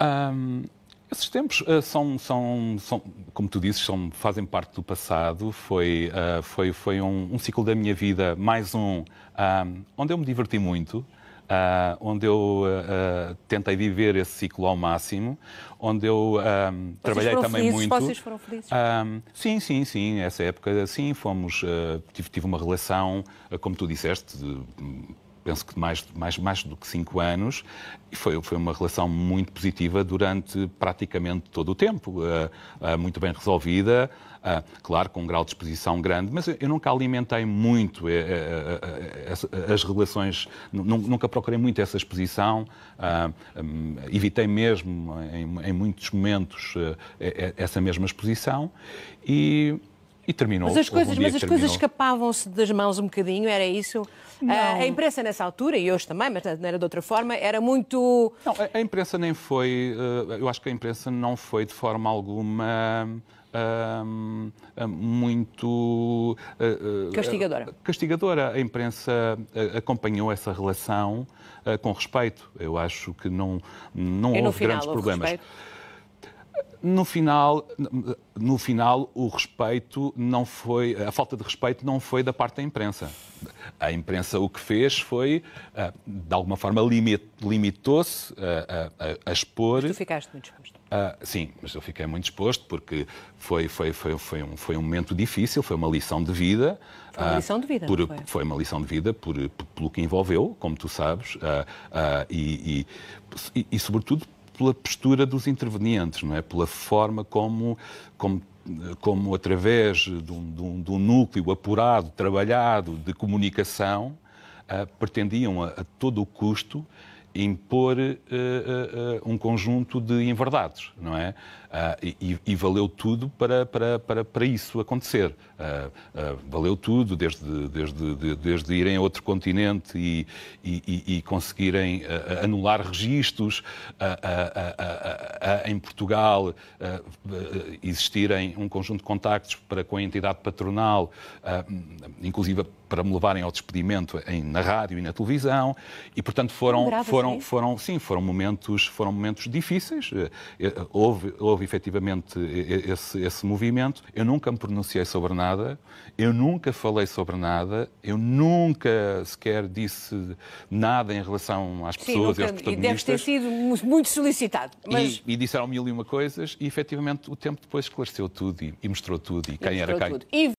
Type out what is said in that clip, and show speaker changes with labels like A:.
A: Um, esses tempos uh, são, são, são, como tu dizes, são, fazem parte do passado. Foi, uh, foi, foi um, um, ciclo da minha vida, mais um, onde eu me diverti muito. Uh, onde eu tentei viver esse ciclo ao máximo, onde eu trabalhei também felizes, muito. Vocês foram felizes? sim, sim, sim. Essa época, sim, fomos. tive, tive uma relação, como tu disseste, de, penso que mais, mais, mais do que cinco anos, e foi, foi uma relação muito positiva durante praticamente todo o tempo, uh, uh, muito bem resolvida, uh, claro, com um grau de exposição grande, mas eu, eu nunca alimentei muito as relações, nunca procurei muito essa exposição, um, evitei mesmo em, em muitos momentos essa mesma exposição e e terminou. Mas as coisas, um mas as coisas escapavam-se das mãos um bocadinho, era isso? Ah, a imprensa nessa altura, e hoje também, mas não era de outra forma, era muito. Não, a imprensa nem foi. Ah, eu acho que a imprensa não foi de forma alguma. Um, ah, muito uh, uh, castigadora. Castigadora. A imprensa acompanhou essa relação uh, com respeito. Eu acho que não, não houve final, grandes houve problemas. Respeito? No final, no final, o respeito não foi, a falta de respeito não foi da parte da imprensa. A imprensa o que fez foi, ah, de alguma forma, limitou-se a, a, a, expor. Mas tu ficaste muito exposto. Ah, sim, mas eu fiquei muito exposto porque foi, foi, foi, foi, um, foi um momento difícil, foi uma lição de vida. Foi uma ah, lição de vida. Ah, por, foi? foi? uma lição de vida por, por, pelo que envolveu, como tu sabes, e, e, e, e, sobretudo pela postura dos intervenientes, não é? pela forma como, como como através de um, de, um, de um, núcleo apurado, trabalhado de comunicação, uh, pretendiam a, a todo o custo impor uh, uh, um conjunto de inverdades, não é? Uh, e, e, valeu tudo para, para, para, para isso acontecer. Ah, ah, valeu tudo, desde, desde, desde irem a outro continente e, e, e conseguirem anular registros, em Portugal existirem um conjunto de contactos para com a entidade patronal, inclusive para me levarem ao despedimento em, na rádio e na televisão. E, portanto, foram, grave, foram, sim. É? foram, sim, foram momentos, foram momentos difíceis. Eh, eh, houve, houve efetivamente eh, esse, esse movimento. Eu nunca me pronunciei sobre nada, eu nunca falei sobre nada, eu nunca sequer disse nada em relação às pessoas sim, nunca, e aos protagonistas. E deve ter sido muito solicitado. Mas... E, e disseram mil e uma coisas e, efetivamente, o tempo depois esclareceu tudo e, e mostrou tudo e, e quem era quem. Tudo.